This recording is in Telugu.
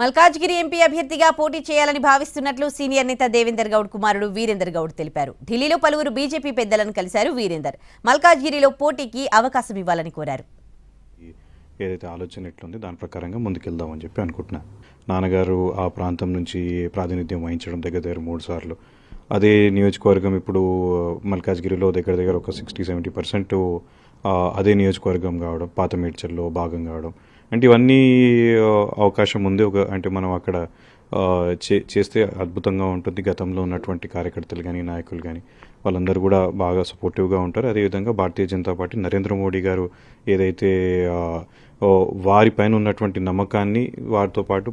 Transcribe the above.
మల్కాజ్గిరి ఎంపీ అభ్యర్థిగా పోటీ చేయాలని భావిస్తున్నట్లు సీనియర్ నేత దేవేందర్ గౌడ్ కుమారుడు వీరేందర్ గౌడ్ తెలిపారు ఢిల్లీలో పలువురు బీజేపీ పెద్దలను కలిశారు వీరేందర్ మల్కాజ్గిరిలో పోటీకి అవకాశం ఇవ్వాలని కోరారు ఏదైతే ఆలోచన ఎట్లుంది దాని ప్రకారంగా ముందుకెళ్దామని చెప్పి అనుకుంటున్నా నాన్నగారు ఆ ప్రాంతం నుంచి ప్రాతినిధ్యం వహించడం దగ్గర దగ్గర మూడు సార్లు అదే నియోజకవర్గం ఇప్పుడు మల్కాజ్గిరిలో దగ్గర దగ్గర ఒక సిక్స్టీ సెవెంటీ పర్సెంట్ అదే నియోజకవర్గం కావడం పాత మేడ్చల్లో భాగం కావడం అంటే ఇవన్నీ అవకాశం ఉంది ఒక అంటే మనం అక్కడ చే చేస్తే అద్భుతంగా ఉంటుంది గతంలో ఉన్నటువంటి కార్యకర్తలు కానీ నాయకులు కానీ వాళ్ళందరూ కూడా బాగా సపోర్టివ్గా ఉంటారు అదేవిధంగా భారతీయ జనతా పార్టీ నరేంద్ర మోడీ గారు ఏదైతే వారి పైన ఉన్నటువంటి నమ్మకాన్ని వారితో పాటు